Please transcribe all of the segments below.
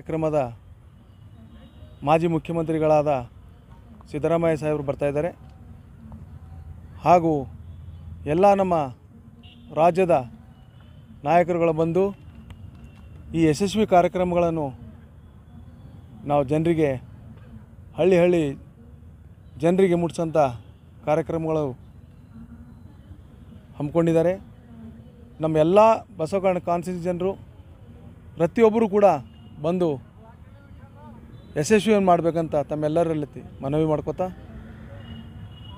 ಕಾರ್ಯಕ್ರಮದ ಮಾಜಿ ಮುಖ್ಯಮಂತ್ರಿಗಳಾದ ಸಿದ್ದರಾಮಯ್ಯ ಸಾಹೇಬರು ಬರ್ತಾಯಿದ್ದಾರೆ ಹಾಗೂ ಎಲ್ಲ ನಮ್ಮ ರಾಜ್ಯದ ನಾಯಕರುಗಳು ಬಂದು ಈ ಯಶಸ್ವಿ ಕಾರ್ಯಕ್ರಮಗಳನ್ನು ನಾವು ಜನರಿಗೆ ಹಳ್ಳಿ ಹಳ್ಳಿ ಜನರಿಗೆ ಮುಟ್ಸೋಂಥ ಕಾರ್ಯಕ್ರಮಗಳು ಹಮ್ಮಿಕೊಂಡಿದ್ದಾರೆ ನಮ್ಮೆಲ್ಲ ಎಲ್ಲ ಬಸವಕರಣ ಕಾನ್ಸಿನ ಜನರು ಪ್ರತಿಯೊಬ್ಬರು ಕೂಡ ಬಂದು ಯಶಸ್ವಿಯನ್ನು ಮಾಡಬೇಕಂತ ತಮ್ಮೆಲ್ಲರಲ್ಲಿ ಮನವಿ ಮಾಡ್ಕೋತಾ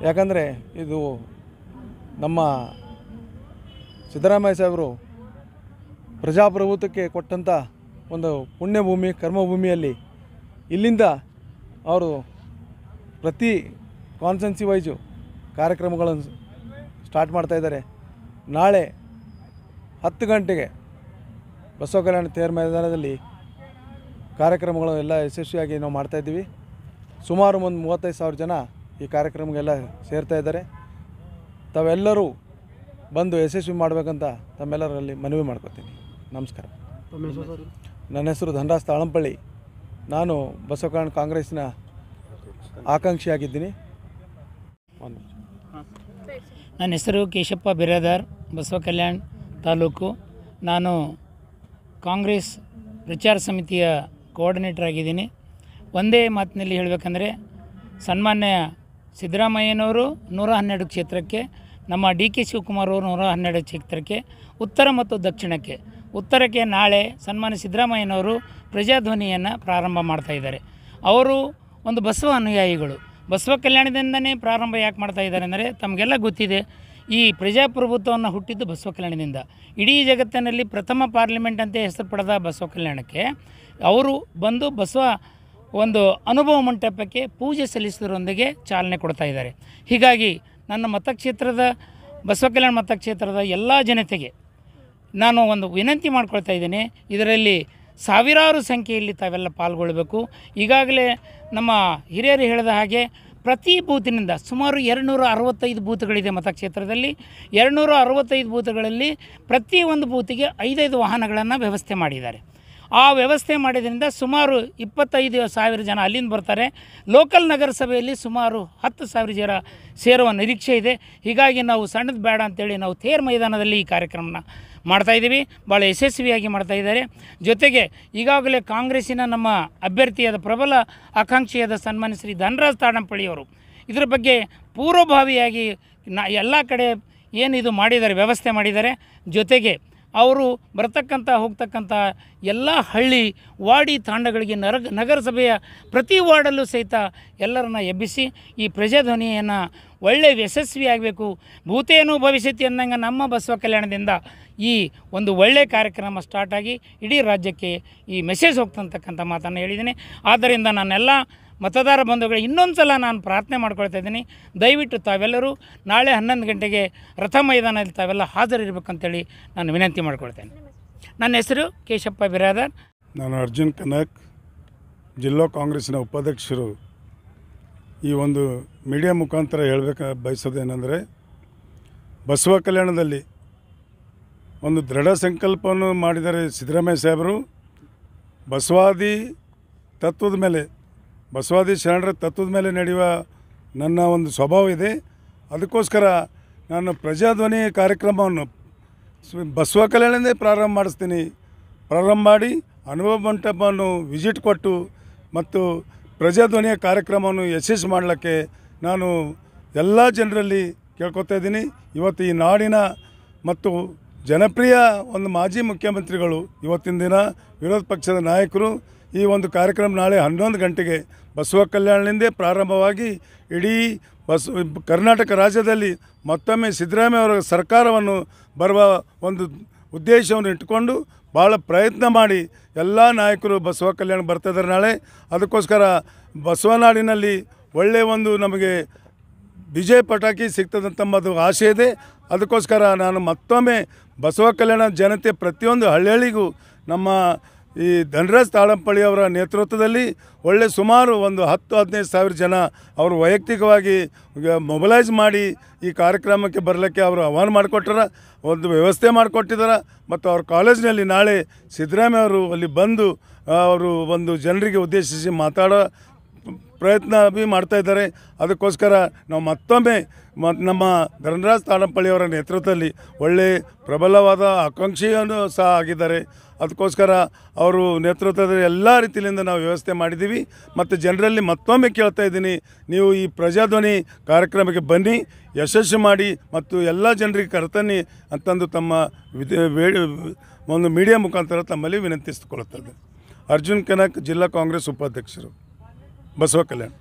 ಯಾಕಂದರೆ ಇದು ನಮ್ಮ ಸಿದ್ದರಾಮಯ್ಯ ಸಾಹೇಬರು ಪ್ರಜಾಪ್ರಭುತ್ವಕ್ಕೆ ಕೊಟ್ಟಂಥ ಒಂದು ಪುಣ್ಯಭೂಮಿ ಕರ್ಮಭೂಮಿಯಲ್ಲಿ ಇಲ್ಲಿಂದ ಅವರು ಪ್ರತಿ ಕಾನ್ಸೆನ್ಸಿ ವೈಸು ಕಾರ್ಯಕ್ರಮಗಳನ್ನು ಸ್ಟಾರ್ಟ್ ಮಾಡ್ತಾಯಿದ್ದಾರೆ ನಾಳೆ ಹತ್ತು ಗಂಟೆಗೆ ಬಸವ ಕಲ್ಯಾಣ ತೇರ್ ಮೈದಾನದಲ್ಲಿ ಕಾರ್ಯಕ್ರಮಗಳು ಎಲ್ಲ ಯಶಸ್ವಿಯಾಗಿ ನಾವು ಮಾಡ್ತಾಯಿದ್ದೀವಿ ಸುಮಾರು ಒಂದು ಮೂವತ್ತೈದು ಸಾವಿರ ಜನ ಈ ಕಾರ್ಯಕ್ರಮಗೆಲ್ಲ ಸೇರ್ತಾ ಇದ್ದಾರೆ ತಾವೆಲ್ಲರೂ ಬಂದು ಯಶಸ್ವಿ ಮಾಡಬೇಕಂತ ತಮ್ಮೆಲ್ಲರಲ್ಲಿ ಮನವಿ ಮಾಡ್ಕೊತೀನಿ ನಮಸ್ಕಾರ ನನ್ನ ಹೆಸರು ಧನರಾಜ್ ತಾಳಂಪಳ್ಳಿ ನಾನು ಬಸವಕರಣ ಕಾಂಗ್ರೆಸ್ನ ಆಕಾಂಕ್ಷಿಯಾಗಿದ್ದೀನಿ ನನ್ನ ಹೆಸರು ಕೇಶಪ್ಪ ಬಿರಾದಾರ್ ಬಸವ ಕಲ್ಯಾಣ್ ತಾಲೂಕು ನಾನು ಕಾಂಗ್ರೆಸ್ ಪ್ರಚಾರ ಸಮಿತಿಯ ಕೋಆರ್ಡಿನೇಟರ್ ಆಗಿದ್ದೀನಿ ಒಂದೇ ಮಾತಿನಲ್ಲಿ ಹೇಳಬೇಕಂದ್ರೆ ಸನ್ಮಾನ್ಯ ಸಿದ್ದರಾಮಯ್ಯನವರು ನೂರ ಹನ್ನೆರಡು ಕ್ಷೇತ್ರಕ್ಕೆ ನಮ್ಮ ಡಿ ಕೆ ಶಿವಕುಮಾರ್ ಅವರು ನೂರ ಹನ್ನೆರಡು ಕ್ಷೇತ್ರಕ್ಕೆ ಉತ್ತರ ಮತ್ತು ದಕ್ಷಿಣಕ್ಕೆ ಉತ್ತರಕ್ಕೆ ನಾಳೆ ಸನ್ಮಾನ್ಯ ಸಿದ್ದರಾಮಯ್ಯನವರು ಪ್ರಜಾಧ್ವನಿಯನ್ನು ಪ್ರಾರಂಭ ಮಾಡ್ತಾ ಇದ್ದಾರೆ ಅವರು ಒಂದು ಬಸವ ಅನುಯಾಯಿಗಳು ಬಸವ ಕಲ್ಯಾಣದಿಂದನೇ ಪ್ರಾರಂಭ ಯಾಕೆ ಮಾಡ್ತಾ ಇದ್ದಾರೆ ಅಂದರೆ ತಮಗೆಲ್ಲ ಗೊತ್ತಿದೆ ಈ ಪ್ರಜಾಪ್ರಭುತ್ವವನ್ನು ಹುಟ್ಟಿದ್ದು ಬಸವ ಕಲ್ಯಾಣದಿಂದ ಇಡೀ ಜಗತ್ತಿನಲ್ಲಿ ಪ್ರಥಮ ಪಾರ್ಲಿಮೆಂಟ್ ಅಂತ ಹೆಸರು ಪಡೆದ ಬಸವ ಕಲ್ಯಾಣಕ್ಕೆ ಅವರು ಬಂದು ಬಸವ ಒಂದು ಅನುಭವ ಮಂಟಪಕ್ಕೆ ಪೂಜೆ ಸಲ್ಲಿಸಿದ್ರೊಂದಿಗೆ ಚಾಲನೆ ಕೊಡ್ತಾ ಇದ್ದಾರೆ ಹೀಗಾಗಿ ನನ್ನ ಮತಕ್ಷೇತ್ರದ ಬಸವ ಕಲ್ಯಾಣ ಮತಕ್ಷೇತ್ರದ ಎಲ್ಲ ಜನತೆಗೆ ನಾನು ಒಂದು ವಿನಂತಿ ಮಾಡ್ಕೊಳ್ತಾ ಇದ್ದೇನೆ ಇದರಲ್ಲಿ ಸಾವಿರಾರು ಸಂಖ್ಯೆಯಲ್ಲಿ ತಾವೆಲ್ಲ ಪಾಲ್ಗೊಳ್ಳಬೇಕು ಈಗಾಗಲೇ ನಮ್ಮ ಹಿರಿಯರು ಹೇಳಿದ ಹಾಗೆ ಪ್ರತಿ ಬೂತಿನಿಂದ ಸುಮಾರು ಎರಡುನೂರ ಅರವತ್ತೈದು ಬೂತ್ಗಳಿದೆ ಮತಕ್ಷೇತ್ರದಲ್ಲಿ ಎರಡುನೂರ ಅರವತ್ತೈದು ಬೂತ್ಗಳಲ್ಲಿ ಪ್ರತಿಯೊಂದು ಬೂತಿಗೆ ಐದೈದು ವಾಹನಗಳನ್ನು ವ್ಯವಸ್ಥೆ ಮಾಡಿದ್ದಾರೆ ಆ ವ್ಯವಸ್ಥೆ ಮಾಡಿದ್ರಿಂದ ಸುಮಾರು ಇಪ್ಪತ್ತೈದು ಸಾವಿರ ಜನ ಅಲ್ಲಿಂದ ಬರ್ತಾರೆ ಲೋಕಲ್ ನಗರಸಭೆಯಲ್ಲಿ ಸುಮಾರು ಹತ್ತು ಸಾವಿರ ಜನ ಸೇರುವ ನಿರೀಕ್ಷೆ ಇದೆ ಹೀಗಾಗಿ ನಾವು ಸಣ್ಣದ ಬೇಡ ಅಂತೇಳಿ ನಾವು ತೇರ್ ಮೈದಾನದಲ್ಲಿ ಈ ಕಾರ್ಯಕ್ರಮನ ಮಾಡ್ತಾಯಿದ್ದೀವಿ ಭಾಳ ಯಶಸ್ವಿಯಾಗಿ ಮಾಡ್ತಾ ಇದ್ದಾರೆ ಜೊತೆಗೆ ಈಗಾಗಲೇ ಕಾಂಗ್ರೆಸ್ಸಿನ ನಮ್ಮ ಅಭ್ಯರ್ಥಿಯಾದ ಪ್ರಬಲ ಆಕಾಂಕ್ಷಿಯಾದ ಸನ್ಮಾನ್ಯ ಶ್ರೀ ಧನರಾಜ್ ತಾಡಂಪಳ್ಳಿಯವರು ಇದರ ಬಗ್ಗೆ ಪೂರ್ವಭಾವಿಯಾಗಿ ನ ಎಲ್ಲ ಕಡೆ ಇದು ಮಾಡಿದ್ದಾರೆ ವ್ಯವಸ್ಥೆ ಮಾಡಿದ್ದಾರೆ ಜೊತೆಗೆ ಅವರು ಬರತಕ್ಕಂಥ ಹೋಗ್ತಕ್ಕಂಥ ಎಲ್ಲ ಹಳ್ಳಿ ವಾಡಿ ತಾಂಡಗಳಿಗೆ ನರ ನಗರಸಭೆಯ ಪ್ರತಿ ವಾರ್ಡಲ್ಲೂ ಸಹಿತ ಎಲ್ಲರನ್ನ ಎಬ್ಬಿಸಿ ಈ ಪ್ರಜಾಧ್ವನಿಯನ್ನು ಯಶಸ್ವಿ ಆಗಬೇಕು ಭೂತೇನು ಭವಿಷ್ಯತಿ ಅಂದಂಗೆ ನಮ್ಮ ಬಸವ ಕಲ್ಯಾಣದಿಂದ ಈ ಒಂದು ಒಳ್ಳೆಯ ಕಾರ್ಯಕ್ರಮ ಸ್ಟಾರ್ಟಾಗಿ ಇಡೀ ರಾಜ್ಯಕ್ಕೆ ಈ ಮೆಸೇಜ್ ಹೋಗ್ತಂತಕ್ಕಂಥ ಮಾತನ್ನು ಹೇಳಿದ್ದೀನಿ ಆದ್ದರಿಂದ ನಾನೆಲ್ಲ ಮತದಾರ ಬಂಧುಗಳು ಇನ್ನೊಂದು ಸಲ ನಾನು ಪ್ರಾರ್ಥನೆ ಮಾಡ್ಕೊಳ್ತಾ ಇದ್ದೀನಿ ದಯವಿಟ್ಟು ತಾವೆಲ್ಲರೂ ನಾಳೆ ಹನ್ನೊಂದು ಗಂಟೆಗೆ ರಥ ಮೈದಾನದಲ್ಲಿ ತಾವೆಲ್ಲ ಹಾಜರಿರ್ಬೇಕಂತೇಳಿ ನಾನು ವಿನಂತಿ ಮಾಡ್ಕೊಳ್ತೇನೆ ನನ್ನ ಹೆಸರು ಕೇಶಪ್ಪ ಬಿರಾದರ್ ನಾನು ಅರ್ಜುನ್ ಕನಕ್ ಜಿಲ್ಲಾ ಕಾಂಗ್ರೆಸ್ನ ಉಪಾಧ್ಯಕ್ಷರು ಈ ಒಂದು ಮೀಡಿಯಾ ಮುಖಾಂತರ ಹೇಳಬೇಕು ಬಯಸೋದೇನೆಂದರೆ ಬಸವ ಕಲ್ಯಾಣದಲ್ಲಿ ಒಂದು ದೃಢ ಸಂಕಲ್ಪವನ್ನು ಮಾಡಿದರೆ ಸಿದ್ದರಾಮಯ್ಯ ಸಾಹೇಬರು ಬಸವಾದಿ ತತ್ವದ ಮೇಲೆ ಬಸವಾದಿ ಶರಣರ ತತ್ವದ ಮೇಲೆ ನಡೆಯುವ ನನ್ನ ಒಂದು ಸ್ವಭಾವ ಇದೆ ಅದಕ್ಕೋಸ್ಕರ ನಾನು ಪ್ರಜಾಧ್ವನಿ ಕಾರ್ಯಕ್ರಮವನ್ನು ಬಸವ ಕಲ್ಯಾಣದೇ ಪ್ರಾರಂಭ ಮಾಡಿಸ್ತೀನಿ ಪ್ರಾರಂಭ ಮಾಡಿ ಅನುಭವ ಮಂಟಪವನ್ನು ವಿಸಿಟ್ ಕೊಟ್ಟು ಮತ್ತು ಪ್ರಜಾಧ್ವನಿಯ ಕಾರ್ಯಕ್ರಮವನ್ನು ಯಶಸ್ಸು ಮಾಡಲಿಕ್ಕೆ ನಾನು ಎಲ್ಲ ಜನರಲ್ಲಿ ಕೇಳ್ಕೊತಾ ಇದ್ದೀನಿ ಇವತ್ತು ಈ ನಾಡಿನ ಮತ್ತು ಜನಪ್ರಿಯ ಒಂದು ಮಾಜಿ ಮುಖ್ಯಮಂತ್ರಿಗಳು ಇವತ್ತಿನ ದಿನ ವಿರೋಧ ಪಕ್ಷದ ನಾಯಕರು ಈ ಒಂದು ಕಾರ್ಯಕ್ರಮ ನಾಳೆ ಹನ್ನೊಂದು ಗಂಟೆಗೆ ಬಸವ ಕಲ್ಯಾಣದಿಂದೇ ಪ್ರಾರಂಭವಾಗಿ ಇಡೀ ಬಸ್ ಕರ್ನಾಟಕ ರಾಜ್ಯದಲ್ಲಿ ಮತ್ತೊಮ್ಮೆ ಸಿದ್ದರಾಮಯ್ಯ ಅವರ ಸರ್ಕಾರವನ್ನು ಬರುವ ಒಂದು ಉದ್ದೇಶವನ್ನು ಇಟ್ಟುಕೊಂಡು ಭಾಳ ಪ್ರಯತ್ನ ಮಾಡಿ ಎಲ್ಲ ನಾಯಕರು ಬಸವ ಕಲ್ಯಾಣ ಬರ್ತಿದ್ದಾರೆ ನಾಳೆ ಅದಕ್ಕೋಸ್ಕರ ಬಸವನಾಡಿನಲ್ಲಿ ಒಳ್ಳೆಯ ಒಂದು ನಮಗೆ ವಿಜಯ ಪಟಾಕಿ ಸಿಗ್ತದೆ ತಮ್ಮದು ಆಶೆ ಇದೆ ಅದಕ್ಕೋಸ್ಕರ ನಾನು ಮತ್ತೊಮ್ಮೆ ಬಸವ ಕಲ್ಯಾಣ ಜನತೆ ಪ್ರತಿಯೊಂದು ಹಳ್ಳಿಗೂ ನಮ್ಮ ಈ ಧನರಾಜ್ ತಾಳಂಪಳ್ಳಿ ಅವರ ನೇತೃತ್ವದಲ್ಲಿ ಒಳ್ಳೆ ಸುಮಾರು ಒಂದು ಹತ್ತು ಹದಿನೈದು ಸಾವಿರ ಜನ ಅವರು ವೈಯಕ್ತಿಕವಾಗಿ ಮೊಬಲೈಸ್ ಮಾಡಿ ಈ ಕಾರ್ಯಕ್ರಮಕ್ಕೆ ಬರಲಿಕ್ಕೆ ಅವರು ಆಹ್ವಾನ ಮಾಡಿಕೊಟ್ಟಾರ ಒಂದು ವ್ಯವಸ್ಥೆ ಮಾಡಿಕೊಟ್ಟಿದ್ದಾರೆ ಮತ್ತು ಅವ್ರ ಕಾಲೇಜಿನಲ್ಲಿ ನಾಳೆ ಸಿದ್ದರಾಮಯ್ಯ ಅವರು ಅಲ್ಲಿ ಬಂದು ಅವರು ಒಂದು ಜನರಿಗೆ ಉದ್ದೇಶಿಸಿ ಮಾತಾಡೋ ಪ್ರಯತ್ನ ಭೀ ಮಾಡ್ತಾ ಇದ್ದಾರೆ ಅದಕ್ಕೋಸ್ಕರ ನಾವು ಮತ್ತೊಮ್ಮೆ ನಮ್ಮ ಧನರಾಜ್ ತಾಡಂಪಳ್ಳಿಯವರ ನೇತೃತ್ವದಲ್ಲಿ ಒಳ್ಳೆ ಪ್ರಬಲವಾದ ಆಕಾಂಕ್ಷೆಯನ್ನು ಸಹ ಆಗಿದ್ದಾರೆ ಅದಕ್ಕೋಸ್ಕರ ಅವರು ನೇತೃತ್ವದ ಎಲ್ಲ ರೀತಿಯಿಂದ ನಾವು ವ್ಯವಸ್ಥೆ ಮಾಡಿದ್ದೀವಿ ಮತ್ತು ಜನರಲ್ಲಿ ಮತ್ತೊಮ್ಮೆ ಕೇಳ್ತಾ ಇದ್ದೀನಿ ನೀವು ಈ ಪ್ರಜಾಧ್ವನಿ ಕಾರ್ಯಕ್ರಮಕ್ಕೆ ಬನ್ನಿ ಯಶಸ್ಸು ಮಾಡಿ ಮತ್ತು ಎಲ್ಲ ಜನರಿಗೆ ಕರ್ತನಿ ಅಂತಂದು ತಮ್ಮ ಒಂದು ಮೀಡಿಯಾ ಮುಖಾಂತರ ತಮ್ಮಲ್ಲಿ ವಿನಂತಿಸಿಕೊಳ್ಳುತ್ತದೆ ಅರ್ಜುನ್ ಕನಕ್ ಜಿಲ್ಲಾ ಕಾಂಗ್ರೆಸ್ ಉಪಾಧ್ಯಕ್ಷರು बसवा कल्याण